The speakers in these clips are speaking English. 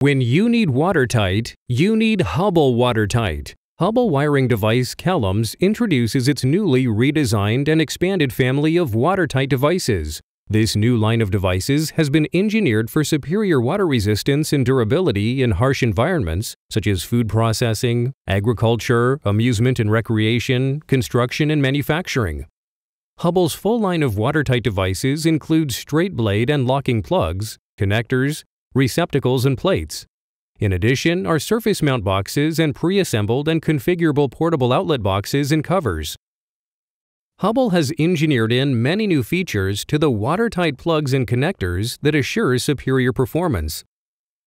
When you need watertight, you need Hubble Watertight. Hubble wiring device Kellums introduces its newly redesigned and expanded family of watertight devices. This new line of devices has been engineered for superior water resistance and durability in harsh environments such as food processing, agriculture, amusement and recreation, construction and manufacturing. Hubble's full line of watertight devices includes straight blade and locking plugs, connectors, receptacles and plates. In addition are surface mount boxes and pre-assembled and configurable portable outlet boxes and covers. Hubble has engineered in many new features to the watertight plugs and connectors that assure superior performance.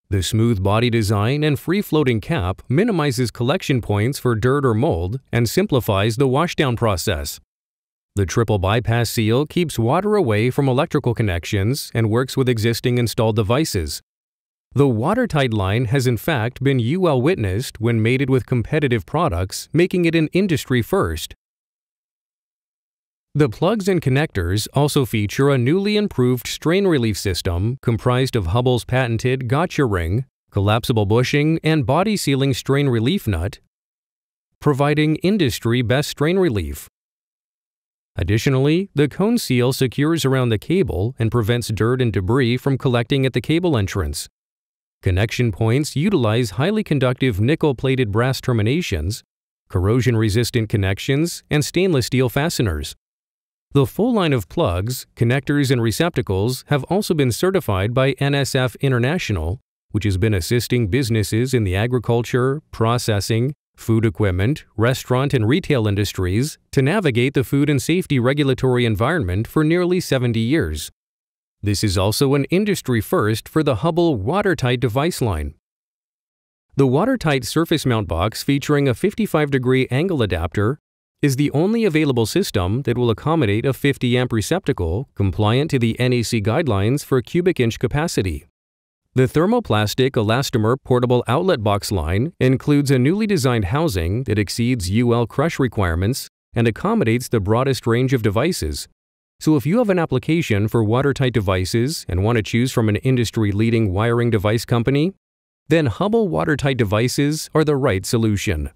The smooth body design and free-floating cap minimizes collection points for dirt or mold and simplifies the washdown process. The triple bypass seal keeps water away from electrical connections and works with existing installed devices. The watertight line has in fact been UL witnessed when mated with competitive products, making it an industry first. The plugs and connectors also feature a newly improved strain relief system comprised of Hubble's patented gotcha ring, collapsible bushing, and body sealing strain relief nut, providing industry best strain relief. Additionally, the cone seal secures around the cable and prevents dirt and debris from collecting at the cable entrance. Connection points utilize highly conductive nickel-plated brass terminations, corrosion-resistant connections, and stainless steel fasteners. The full line of plugs, connectors, and receptacles have also been certified by NSF International, which has been assisting businesses in the agriculture, processing, food equipment, restaurant, and retail industries to navigate the food and safety regulatory environment for nearly 70 years. This is also an industry first for the Hubble watertight device line. The watertight surface mount box featuring a 55 degree angle adapter is the only available system that will accommodate a 50 amp receptacle compliant to the NEC guidelines for cubic inch capacity. The thermoplastic elastomer portable outlet box line includes a newly designed housing that exceeds UL crush requirements and accommodates the broadest range of devices, so if you have an application for watertight devices and want to choose from an industry-leading wiring device company, then Hubble Watertight Devices are the right solution.